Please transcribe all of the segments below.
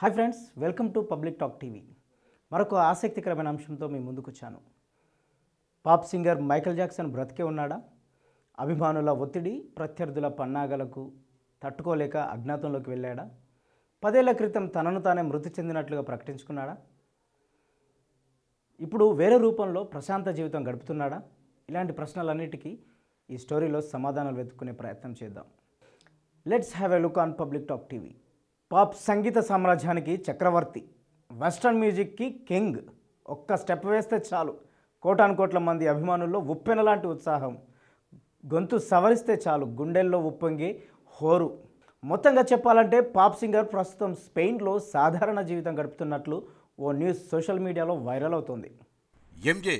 hi friends welcome to public talk TV మరొక ఆసక్తికరమైన అంశంతో మీ ముందుకొచ్చాను పాప్ సింగర్ మైకల్ జాక్సన్ బ్రతికే ఉన్నాడా అభిమానుల ఒత్తిడి ప్రత్యర్థుల పన్నాగలకు తట్టుకోలేక అజ్ఞాతంలోకి వెళ్ళాడా పదేళ్ల క్రితం తనను తానే మృతి చెందినట్లుగా ప్రకటించుకున్నాడా ఇప్పుడు వేరే రూపంలో ప్రశాంత జీవితం గడుపుతున్నాడా ఇలాంటి ప్రశ్నలన్నిటికీ ఈ స్టోరీలో సమాధానాలు వెతుక్కునే ప్రయత్నం చేద్దాం let's have a look on public talk TV pop సంగీత సామ్రాజ్యానికి చక్రవర్తి వెస్ట్రన్ మ్యూజిక్కి కింగ్ ఒక్క స్టెప్ వేస్తే చాలు కోటాను కోట్ల మంది అభిమానుల్లో ఉప్పెన లాంటి ఉత్సాహం గొంతు సవరిస్తే చాలు గుండెల్లో ఉప్పొంగి హోరు మొత్తంగా చెప్పాలంటే పాప్ సింగర్ ప్రస్తుతం స్పెయిన్లో సాధారణ జీవితం గడుపుతున్నట్లు ఓ న్యూస్ సోషల్ మీడియాలో వైరల్ అవుతోంది ఎంజే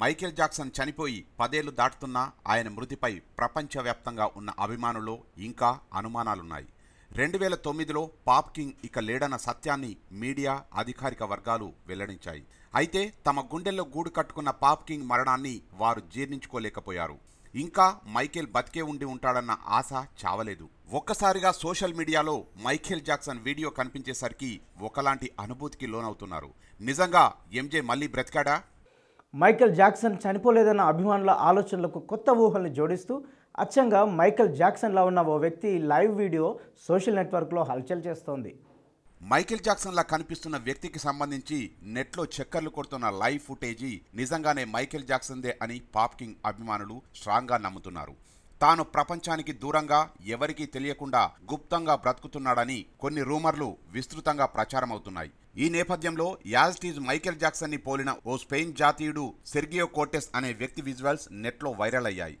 మైకేల్ జాక్సన్ చనిపోయి పదేళ్లు దాటుతున్నా ఆయన మృతిపై ప్రపంచవ్యాప్తంగా ఉన్న అభిమానులు ఇంకా అనుమానాలున్నాయి రెండు వేల తొమ్మిదిలో పాప్ కింగ్ ఇక లేడన్న సత్యాన్ని మీడియా అధికారిక వర్గాలు వెల్లడించాయి అయితే తమ గుండెల్లో గూడు కట్టుకున్న పాప్ కింగ్ మరణాన్ని వారు జీర్ణించుకోలేకపోయారు ఇంకా మైకేల్ బతికే ఉండి ఉంటాడన్న ఆశ చావలేదు ఒక్కసారిగా సోషల్ మీడియాలో మైఖేల్ జాక్సన్ వీడియో కనిపించేసరికి ఒకలాంటి అనుభూతికి లోనవుతున్నారు నిజంగా ఎంజే మళ్ళీ బ్రతికాడా మైకేల్ జాక్సన్ చనిపోలేదన్న అభిమానుల ఆలోచనలకు కొత్త ఊహల్ని జోడిస్తూ అచ్చంగా మైకేల్ జాక్సన్లా ఉన్న ఓ వ్యక్తి లైవ్ వీడియో సోషల్ నెట్వర్క్లో హల్చల్ చేస్తోంది మైకెల్ జాక్సన్లా కనిపిస్తున్న వ్యక్తికి సంబంధించి నెట్లో చక్కర్లు కొడుతున్న లైవ్ ఫుటేజీ నిజంగానే మైకేల్ జాక్సన్దే అని పాప్ కింగ్ అభిమానులు స్ట్రాంగ్గా నమ్ముతున్నారు తాను ప్రపంచానికి దూరంగా ఎవరికీ తెలియకుండా గుప్తంగా బ్రతుకుతున్నాడని కొన్ని రూమర్లు విస్తృతంగా ప్రచారమవుతున్నాయి ఈ నేపథ్యంలో యాజ్టీజ్ మైకేల్ జాక్సన్ని పోలిన ఓ స్పెయిన్ జాతీయుడు సెర్గియో కోటెస్ అనే వ్యక్తి విజువల్స్ నెట్లో వైరల్ అయ్యాయి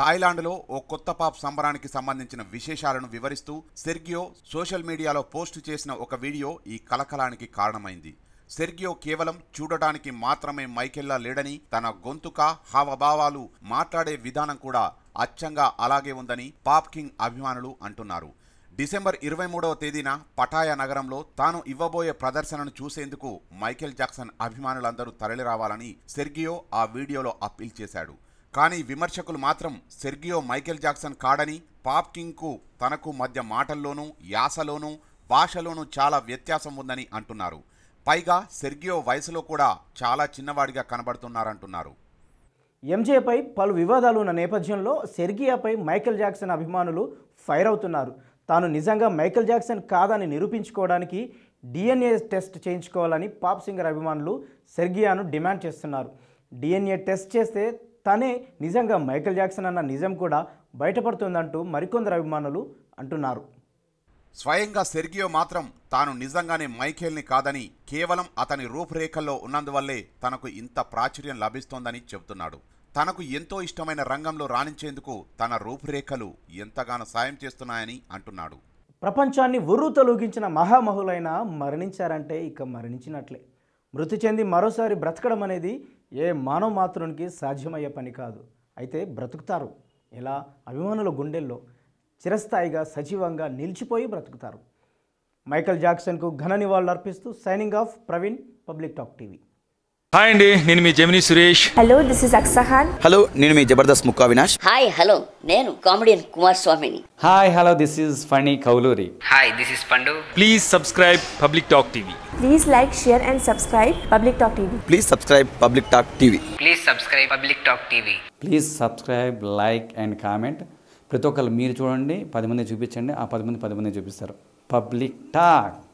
థాయిలాండ్లో ఓ కొత్త పాప్ సంబరానికి సంబంధించిన విశేషాలను వివరిస్తూ సెర్గియో సోషల్ మీడియాలో పోస్టు చేసిన ఒక వీడియో ఈ కలకలానికి కారణమైంది సెర్గియో కేవలం చూడటానికి మాత్రమే మైకెల్లా లేడని తన గొంతుక హావభావాలు మాట్లాడే విధానం కూడా అచ్చంగా అలాగే ఉందని పాప్ కింగ్ అభిమానులు అంటున్నారు డిసెంబర్ ఇరవై మూడవ తేదీన పటాయా నగరంలో తాను ఇవ్వబోయే ప్రదర్శనను చూసేందుకు మైకేల్ జాక్సన్ అభిమానులందరూ తరలిరావాలని సెర్గియో ఆ వీడియోలో అప్పీల్ చేశాడు కానీ విమర్శకులు మాత్రం సెర్గియో మైకేల్ జాక్సన్ కాడని పాప్ కింగ్కు తనకు మధ్య మాటల్లోనూ యాసలోనూ భాషలోనూ చాలా వ్యత్యాసం ఉందని అంటున్నారు పైగా సెర్గియో వయసులో కూడా చాలా చిన్నవాడిగా కనబడుతున్నారంటున్నారు ఎంజేపై పలు వివాదాలు ఉన్న నేపథ్యంలో సెర్గియాపై మైకేల్ జాక్సన్ అభిమానులు ఫైర్ అవుతున్నారు తాను నిజంగా మైకేల్ జాక్సన్ కాదని నిరూపించుకోవడానికి డిఎన్ఏ టెస్ట్ చేయించుకోవాలని పాప్ సింగర్ అభిమానులు సెర్గియాను డిమాండ్ చేస్తున్నారు డిఎన్ఏ టెస్ట్ చేస్తే తనే నిజంగా మైకేల్ జాక్సన్ అన్న నిజం కూడా బయటపడుతుందంటూ మరికొందరు అభిమానులు అంటున్నారు స్వయంగా సెర్గియో మాత్రం తాను నిజంగానే మైఖేల్ని కాదని కేవలం అతని రూపురేఖల్లో ఉన్నందువల్లే తనకు ఇంత ప్రాచుర్యం లభిస్తోందని చెబుతున్నాడు తనకు ఎంతో ఇష్టమైన రంగంలో రాణించేందుకు తన రూపురేఖలు ఎంతగానో సాయం చేస్తున్నాయని అంటున్నాడు ప్రపంచాన్ని ఉర్రు తొలగించిన మహామహులైన మరణించారంటే ఇక మరణించినట్లే మృతి చెంది మరోసారి బ్రతకడం అనేది ఏ మానవ మాత్రునికి సాధ్యమయ్యే పని కాదు అయితే బ్రతుకుతారు ఇలా అభిమానుల గుండెల్లో చిరస్థాయిగా సజీవంగా నిలిచిపోయి బ్రతుకుతారు మైకల్ జాక్సన్కు ఘన నివాళులు అర్పిస్తూ signing off Praveen public talk TV hi అండి నేను మీ Gemini Suresh hello this is Aksahan hello నేను మీ జబర్దస్త్ ముక్కా వినాష్ హాయ్ హలో నేను కామెడియన్ కుమార్ స్వామిని hi hello this is Phani Kauluri hi this is Pandu please subscribe public talk TV please like share and subscribe public talk TV please subscribe public talk TV please subscribe public talk TV please subscribe like and comment ప్రతి ఒక్కళ్ళు మీరు చూడండి పది మంది చూపించండి ఆ పది మంది పది మంది చూపిస్తారు పబ్లిక్ టాక్